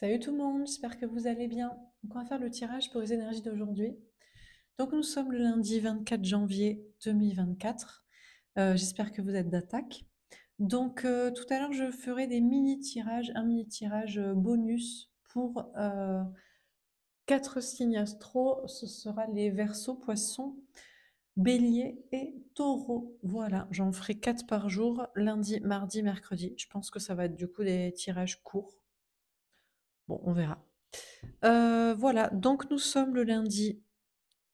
Salut tout le monde, j'espère que vous allez bien. on va faire le tirage pour les énergies d'aujourd'hui. Donc nous sommes le lundi 24 janvier 2024. Euh, j'espère que vous êtes d'attaque. Donc euh, tout à l'heure je ferai des mini tirages, un mini tirage euh, bonus pour euh, quatre signes astro. Ce sera les Verseaux, Poissons, Bélier et Taureau. Voilà, j'en ferai quatre par jour, lundi, mardi, mercredi. Je pense que ça va être du coup des tirages courts Bon, on verra. Euh, voilà, donc nous sommes le lundi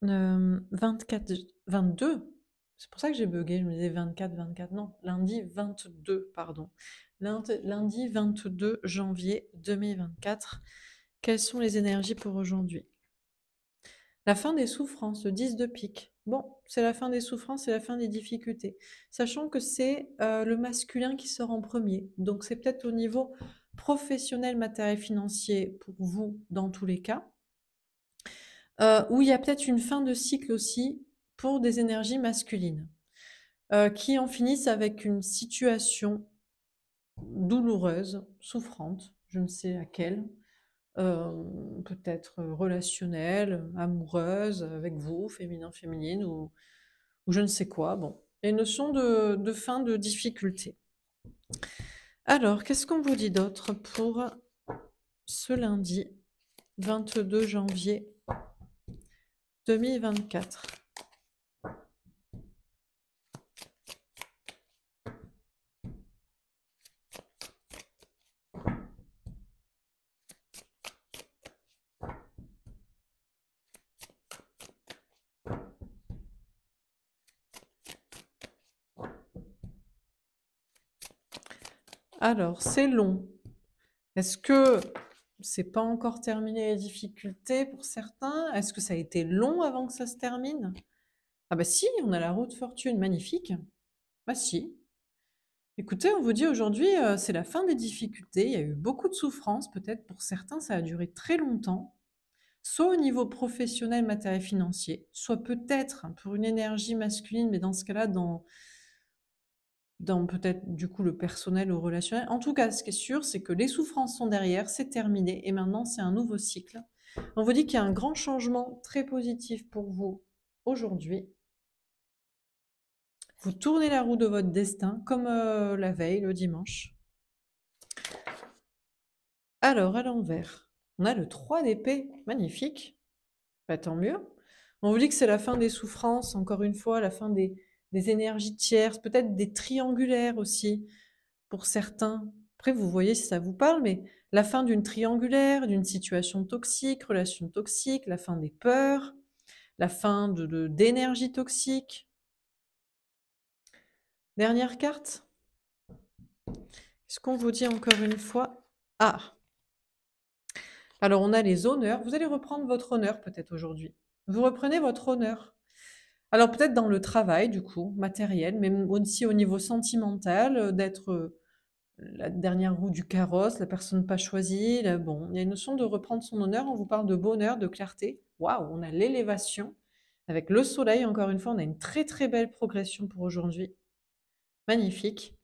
24, euh, 22. C'est pour ça que j'ai bugué, je me disais 24, 24. Non, lundi 22, pardon. Lundi 22 janvier 2024. Quelles sont les énergies pour aujourd'hui La fin des souffrances, le 10 de pique. Bon, c'est la fin des souffrances, c'est la fin des difficultés. Sachant que c'est euh, le masculin qui sort en premier. Donc c'est peut-être au niveau professionnel, matériel, financier pour vous dans tous les cas. Euh, où il y a peut-être une fin de cycle aussi pour des énergies masculines euh, qui en finissent avec une situation douloureuse, souffrante, je ne sais à quelle euh, peut-être relationnelle, amoureuse, avec vous, féminin, féminine, ou, je ne sais quoi. Bon, les notions de fin de difficulté. Alors, qu'est-ce qu'on vous dit d'autre pour ce lundi 22 janvier 2024 Alors, c'est long. Est-ce que c'est pas encore terminé les difficultés pour certains Est-ce que ça a été long avant que ça se termine Ah bah si, on a la route fortune, magnifique. Bah si. Écoutez, on vous dit aujourd'hui, euh, c'est la fin des difficultés. Il y a eu beaucoup de souffrances, peut-être pour certains, ça a duré très longtemps. Soit au niveau professionnel, matériel, financier, soit peut-être pour une énergie masculine, mais dans ce cas-là, dans dans peut-être du coup le personnel ou relationnel. En tout cas, ce qui est sûr, c'est que les souffrances sont derrière, c'est terminé, et maintenant c'est un nouveau cycle. On vous dit qu'il y a un grand changement très positif pour vous aujourd'hui. Vous tournez la roue de votre destin comme euh, la veille, le dimanche. Alors, à l'envers, on a le 3 d'épée, magnifique. Pas bah, tant mieux. On vous dit que c'est la fin des souffrances, encore une fois, la fin des, des énergies tierces, peut-être des triangulaires aussi, pour certains. Après, vous voyez si ça vous parle, mais la fin d'une triangulaire, d'une situation toxique, relation toxique, la fin des peurs, la fin d'énergie de, toxique. Dernière carte. est ce qu'on vous dit encore une fois Ah Alors, on a les honneurs. Vous allez reprendre votre honneur peut-être aujourd'hui. Vous reprenez votre honneur. Alors peut-être dans le travail, du coup, matériel, mais aussi au niveau sentimental, euh, d'être euh, la dernière roue du carrosse, la personne pas choisie. bon, il y a une notion de reprendre son honneur. On vous parle de bonheur, de clarté. Waouh, on a l'élévation. Avec le soleil, encore une fois, on a une très très belle progression pour aujourd'hui. Magnifique.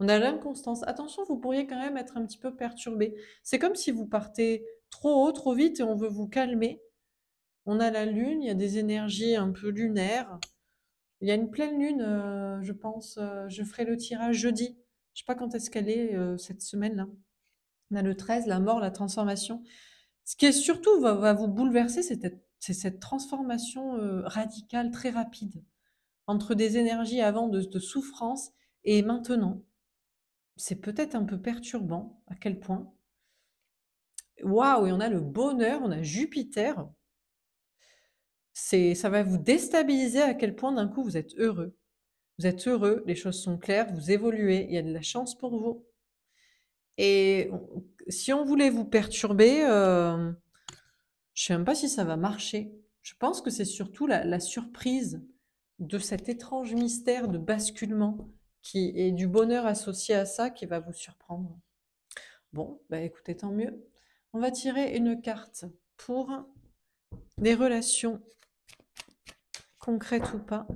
On a l'inconstance. Attention, vous pourriez quand même être un petit peu perturbé. C'est comme si vous partez trop haut, trop vite et on veut vous calmer. On a la lune, il y a des énergies un peu lunaires. Il y a une pleine lune, euh, je pense. Euh, je ferai le tirage jeudi. Je sais pas quand est-ce qu'elle est, euh, cette semaine-là. On a le 13, la mort, la transformation. Ce qui est surtout va, vous bouleverser, c'est cette transformation radicale, très rapide, entre des énergies avant de, de souffrance et maintenant. C'est peut-être un peu perturbant à quel point. Waouh, et on a le bonheur, on a Jupiter, ça va vous déstabiliser à quel point d'un coup vous êtes heureux. Vous êtes heureux, les choses sont claires, vous évoluez, il y a de la chance pour vous. Et si on voulait vous perturber, euh, je ne sais même pas si ça va marcher. Je pense que c'est surtout la, surprise de cet étrange mystère de basculement qui est du bonheur associé à ça qui va vous surprendre. Bon, bah écoutez, tant mieux. On va tirer une carte pour les relations concrète ou pas,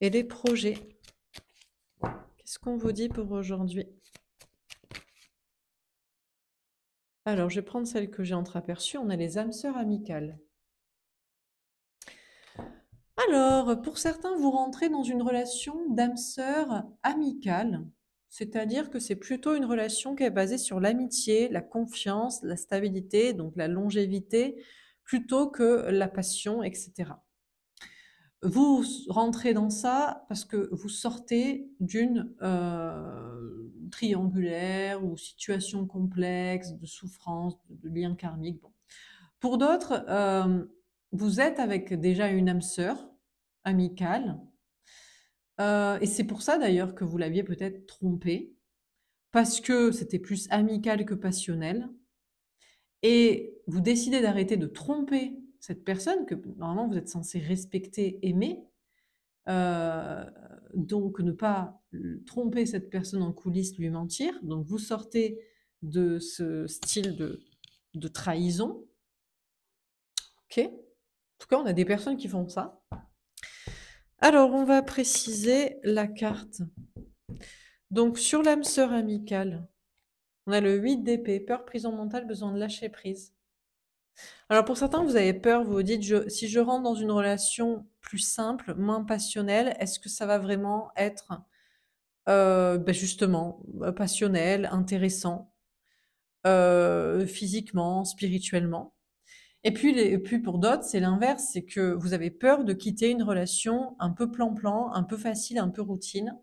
et les projets. Qu'est-ce qu'on vous dit pour aujourd'hui Alors, je vais prendre celle que j'ai entreaperçue. On a les âmes sœurs amicales. Alors, pour certains, vous rentrez dans une relation d'âmes sœurs amicales, c'est-à-dire que c'est plutôt une relation qui est basée sur l'amitié, la confiance, la stabilité, donc la longévité, plutôt que la passion, etc vous rentrez dans ça parce que vous sortez d'une euh, triangulaire ou situation complexe de souffrance, de, lien karmique. Bon. Pour d'autres, euh, vous êtes avec déjà une âme sœur amicale. Euh, et c'est pour ça d'ailleurs que vous l'aviez peut-être trompée, parce que c'était plus amical que passionnel. Et vous décidez d'arrêter de tromper cette personne que normalement vous êtes censé respecter, aimer, euh, donc ne pas tromper cette personne en coulisses, lui mentir. Donc vous sortez de ce style de, de trahison. Ok. En tout cas, on a des personnes qui font ça. Alors, on va préciser la carte. Donc, sur l'âme sœur amicale, on a le 8 d'épée, peur, prison mentale, besoin de lâcher prise. Alors pour certains, vous avez peur, vous vous dites, si je rentre dans une relation plus simple, moins passionnelle, est-ce que ça va vraiment être euh, ben, justement euh, passionnel, intéressant, euh, physiquement, spirituellement et puis, et puis pour d'autres, c'est l'inverse, c'est que vous avez peur de quitter une relation un peu plan-plan, un peu facile, un peu routine,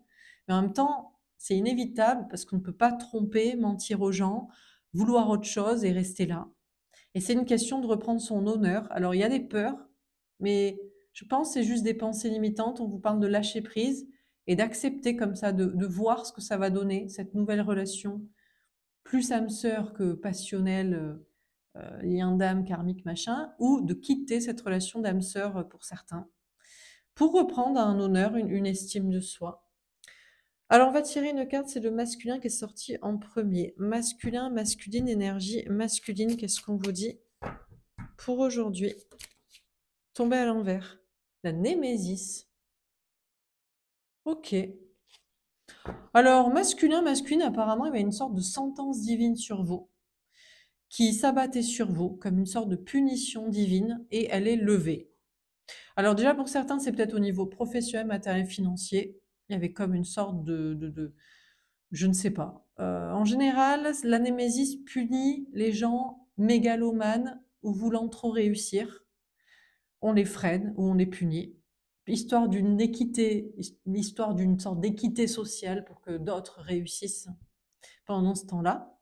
mais en même temps, c'est inévitable parce qu'on ne peut pas tromper, mentir aux gens, vouloir autre chose et rester là. Et c'est une question de reprendre son honneur. Alors, il y a des peurs, mais je pense que c'est juste des pensées limitantes. On vous parle de lâcher prise et d'accepter comme ça, de, voir ce que ça va donner, cette nouvelle relation, plus âme-sœur que passionnelle, euh, euh, lien d'âme, karmique, machin, ou de quitter cette relation d'âme-sœur euh, pour certains, pour reprendre un honneur, une estime de soi. Alors, on va tirer une carte, c'est le masculin qui est sorti en premier. Masculin, masculine, énergie masculine, qu'est-ce qu'on vous dit pour aujourd'hui Tomber à l'envers. La némésis. Ok. Alors, masculin, masculine, apparemment, il y a une sorte de sentence divine sur vous qui s'abattait sur vous comme une sorte de punition divine et elle est levée. Alors déjà pour certains, c'est peut-être au niveau professionnel, matériel, financier. Il y avait comme une sorte de, je ne sais pas. Euh, en général, la Némésis punit les gens mégalomanes ou voulant trop réussir. On les freine ou on les punit, histoire d'une équité, histoire d'une sorte d'équité sociale pour que d'autres réussissent pendant ce temps-là.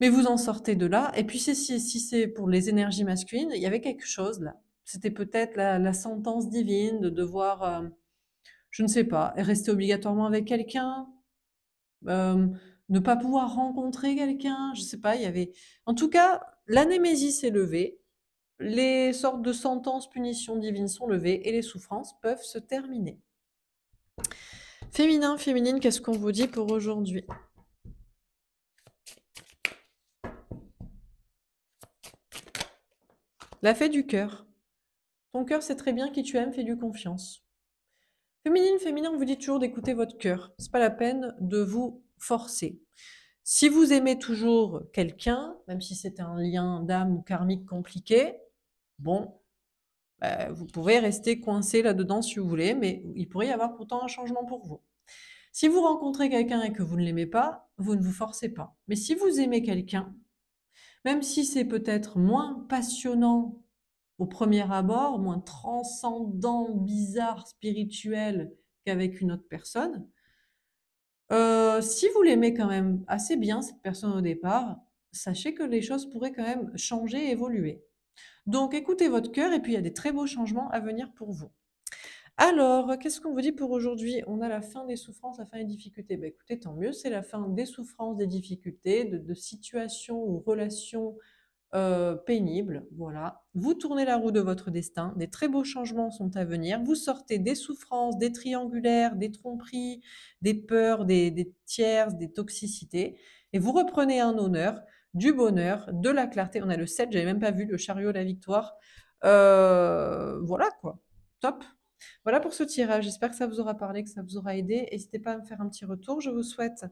Mais vous en sortez de là. Et puis si, si, c'est pour les énergies masculines, il y avait quelque chose là. C'était peut-être la, sentence divine de devoir... Euh, je ne sais pas, rester obligatoirement avec quelqu'un, euh, ne pas pouvoir rencontrer quelqu'un, je ne sais pas, il y avait... En tout cas, l'anémésie s'est levée, les sortes de sentences, punitions divines sont levées et les souffrances peuvent se terminer. Féminin, féminine, qu'est-ce qu'on vous dit pour aujourd'hui La fée du cœur. Ton cœur sait très bien qui tu aimes, fais du confiance. Féminine, féminin, on vous dit toujours d'écouter votre cœur. C'est pas la peine de vous forcer. Si vous aimez toujours quelqu'un, même si c'est un lien d'âme ou karmique compliqué, bon, bah, vous pouvez rester coincé là-dedans si vous voulez, mais il pourrait y avoir pourtant un changement pour vous. Si vous rencontrez quelqu'un et que vous ne l'aimez pas, vous ne vous forcez pas. Mais si vous aimez quelqu'un, même si c'est peut-être moins passionnant au premier abord moins transcendant, bizarre, spirituel qu'avec une autre personne. Euh, si vous l'aimez quand même assez bien, cette personne au départ, sachez que les choses pourraient quand même changer, évoluer. Donc écoutez votre cœur et puis il y a des très beaux changements à venir pour vous. Alors, qu'est-ce qu'on vous dit pour aujourd'hui On a la fin des souffrances, la fin des difficultés. Ben, écoutez, tant mieux, c'est la fin des souffrances, des difficultés, de situations ou relations euh, pénible. Voilà. Vous tournez la roue de votre destin. Des très beaux changements sont à venir. Vous sortez des souffrances, des triangulaires, des tromperies, des peurs, des, tierces, des toxicités. Et vous reprenez un honneur, du bonheur, de la clarté. On a le 7, j'avais même pas vu le chariot de la victoire. Euh, voilà quoi. Top. Voilà pour ce tirage. J'espère que ça vous aura parlé, que ça vous aura aidé. N'hésitez pas à me faire un petit retour. Je vous souhaite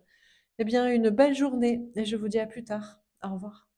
eh bien, une belle journée et je vous dis à plus tard. Au revoir.